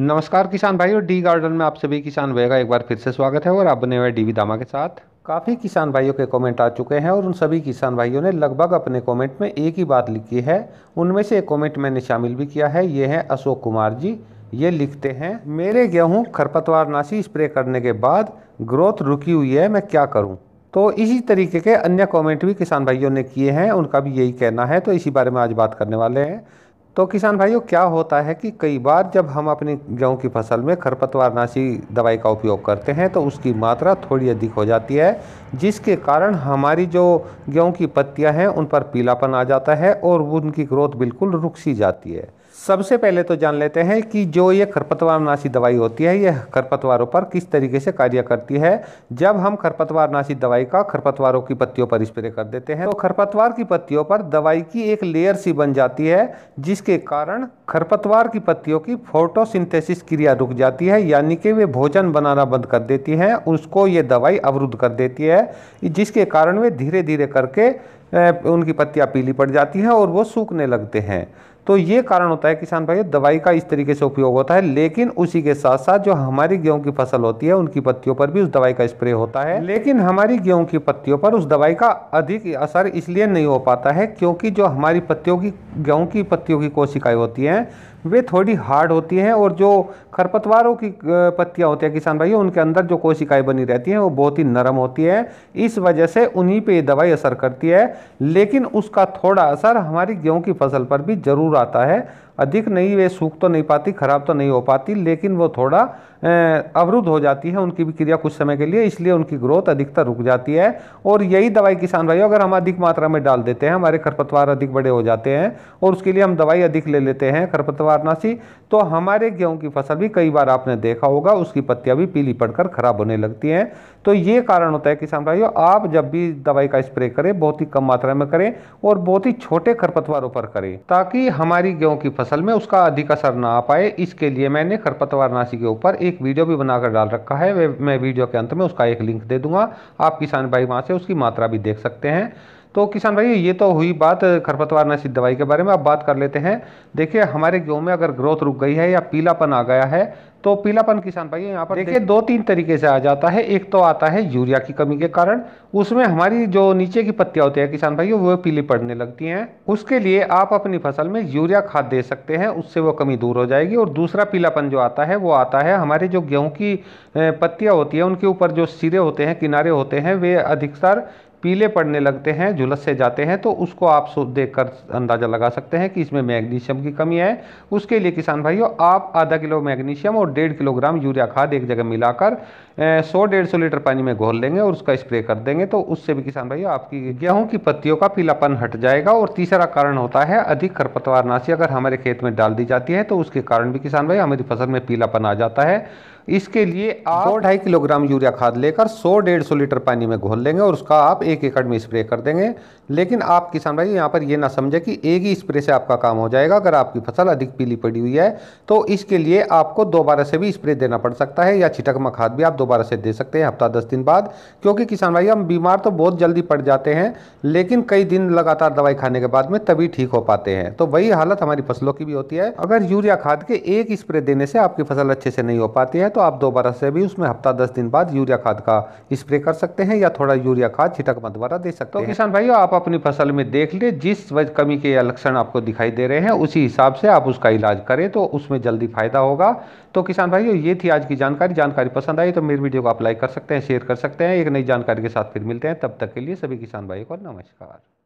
नमस्कार किसान और डी गार्डन में आप सभी किसान भाई का एक बार फिर से स्वागत है और आप बने हुए डीवी दामा के साथ काफ़ी किसान भाइयों के कमेंट आ चुके हैं और उन सभी किसान भाइयों ने लगभग अपने कमेंट में एक ही बात लिखी है उनमें से एक कमेंट मैंने शामिल भी किया है ये है अशोक कुमार जी ये लिखते हैं मेरे गेहूँ खरपतवार नाशी स्प्रे करने के बाद ग्रोथ रुकी हुई है मैं क्या करूँ तो इसी तरीके के अन्य कमेंट भी किसान भाइयों ने किए हैं उनका भी यही कहना है तो इसी बारे में आज बात करने वाले हैं तो किसान भाइयों क्या होता है कि कई बार जब हम अपनी गेहूँ की फसल में खरपतवार नाशी दवाई का उपयोग करते हैं तो उसकी मात्रा थोड़ी अधिक हो जाती है जिसके कारण हमारी जो गेहूँ की पत्तियाँ हैं उन पर पीलापन आ जाता है और उनकी ग्रोथ बिल्कुल रुक सी जाती है सबसे पहले तो जान लेते हैं कि जो ये खरपतवार नाशी दवाई होती है ये खरपतवारों पर किस तरीके से कार्य करती है जब हम खरपतवार नाशी दवाई का खरपतवारों की पत्तियों पर स्प्रे कर देते हैं तो खरपतवार की पत्तियों पर दवाई की एक लेयर सी बन जाती है जिसके कारण खरपतवार की पत्तियों की फोटोसिंथेसिस क्रिया रुक जाती है यानी कि वे भोजन बनाना बंद कर देती हैं उसको ये दवाई अवरुद्ध कर देती है जिसके कारण वे धीरे धीरे करके उनकी पत्तियाँ पीली पड़ जाती हैं और वो सूखने लगते हैं तो ये कारण होता है किसान भाई दवाई का इस तरीके से उपयोग होता है लेकिन उसी के साथ साथ जो हमारी गेहूं की फसल होती है उनकी पत्तियों पर भी उस दवाई का स्प्रे होता है लेकिन हमारी गेहूं की पत्तियों पर उस दवाई का अधिक असर इसलिए नहीं हो पाता है क्योंकि जो हमारी पत्तियों की गेहूँ की पत्तियों की कोशिकाएं होती हैं वे थोड़ी हार्ड होती हैं और जो खरपतवारों की पत्तियां होती हैं किसान भाइयों उनके अंदर जो कोशिकाएं बनी रहती हैं वो बहुत ही नरम होती है इस वजह से उन्हीं पे ये दवाई असर करती है लेकिन उसका थोड़ा असर हमारी गेहूं की फसल पर भी ज़रूर आता है अधिक नहीं वे सूख तो नहीं पाती खराब तो नहीं हो पाती लेकिन वो थोड़ा अवरुद्ध हो जाती है उनकी भी क्रिया कुछ समय के लिए इसलिए उनकी ग्रोथ अधिकतर रुक जाती है और यही दवाई किसान भाई अगर हम अधिक मात्रा में डाल देते हैं हमारे खरपतवार अधिक बड़े हो जाते हैं और उसके लिए हम दवाई अधिक ले लेते हैं खरपतवार नाशी तो हमारे गेहूँ की फसल भी कई बार आपने देखा होगा उसकी पत्तियाँ भी पीली पड़कर खराब होने लगती हैं तो ये कारण होता है किसान भाइयों आप जब भी दवाई का स्प्रे करें बहुत ही कम मात्रा में करें और बहुत ही छोटे खरपतवारों पर करें ताकि हमारी गेहूं की फसल में उसका अधिक असर ना आ पाए इसके लिए मैंने खरपतवार नाशी के ऊपर एक वीडियो भी बनाकर डाल रखा है मैं वीडियो के अंत में उसका एक लिंक दे दूंगा आप किसान भाई वहाँ से उसकी मात्रा भी देख सकते हैं तो किसान भाई ये तो हुई बात खरपतवार नाशित दवाई के बारे में अब बात कर लेते हैं देखिए हमारे गेहूँ में अगर ग्रोथ रुक गई है या पीलापन आ गया है तो पीलापन किसान भाई यहाँ पर देखिए दो तीन तरीके से आ जाता है एक तो आता है यूरिया की कमी के कारण उसमें हमारी जो नीचे की पत्तियाँ होती है किसान भाई वो पीली पड़ने लगती हैं उसके लिए आप अपनी फसल में यूरिया खाद दे सकते हैं उससे वो कमी दूर हो जाएगी और दूसरा पीलापन जो आता है वो आता है हमारे जो गेहूँ की पत्तियाँ होती है उनके ऊपर जो सिरे होते हैं किनारे होते हैं वे अधिकतर पीले पड़ने लगते हैं झुलस से जाते हैं तो उसको आप देख कर अंदाज़ा लगा सकते हैं कि इसमें मैग्नीशियम की कमी है उसके लिए किसान भाइयों आप आधा किलो मैग्नीशियम और डेढ़ किलोग्राम यूरिया खाद एक जगह मिलाकर सौ डेढ़ सौ लीटर पानी में घोल लेंगे और उसका स्प्रे कर देंगे तो उससे भी किसान भाइयों आपकी गेहूँ की पत्तियों का पीलापन हट जाएगा और तीसरा कारण होता है अधिक खरपतवार नाशी अगर हमारे खेत में डाल दी जाती है तो उसके कारण भी किसान भाई हमारी फसल में पीलापन आ जाता है इसके लिए आप दो ढाई किलोग्राम यूरिया खाद लेकर 100 डेढ़ सौ लीटर पानी में घोल लेंगे और उसका आप एक एकड़ में स्प्रे कर देंगे लेकिन आप किसान भाई यहाँ पर ये ना समझे कि एक ही स्प्रे से आपका काम हो जाएगा अगर आपकी फसल अधिक पीली पड़ी हुई है तो इसके लिए आपको दोबारा से भी स्प्रे देना पड़ सकता है या छिटकमा खाद भी आप दोबारा से दे सकते हैं हफ्ता दस दिन बाद क्योंकि किसान भाई हम बीमार तो बहुत जल्दी पड़ जाते हैं लेकिन कई दिन लगातार दवाई खाने के बाद में तभी ठीक हो पाते हैं तो वही हालत हमारी फसलों की भी होती है अगर यूरिया खाद के एक स्प्रे देने से आपकी फसल अच्छे से नहीं हो पाती है तो तो आप दोबारा से भी उसमें हफ्ता दस दिन बाद यूरिया खाद का स्प्रे कर सकते हैं या थोड़ा यूरिया खाद छिटक द्वारा दे सकते तो किसान भाइयों आप अपनी फसल में देख ले जिस कमी के लक्षण आपको दिखाई दे रहे हैं उसी हिसाब से आप उसका इलाज करें तो उसमें जल्दी फायदा होगा तो किसान भाइयों ये थी आज की जानकारी जानकारी पसंद आई तो मेरी वीडियो को आप लाइक कर सकते हैं शेयर कर सकते हैं एक नई जानकारी के साथ फिर मिलते हैं तब तक के लिए सभी किसान भाई को नमस्कार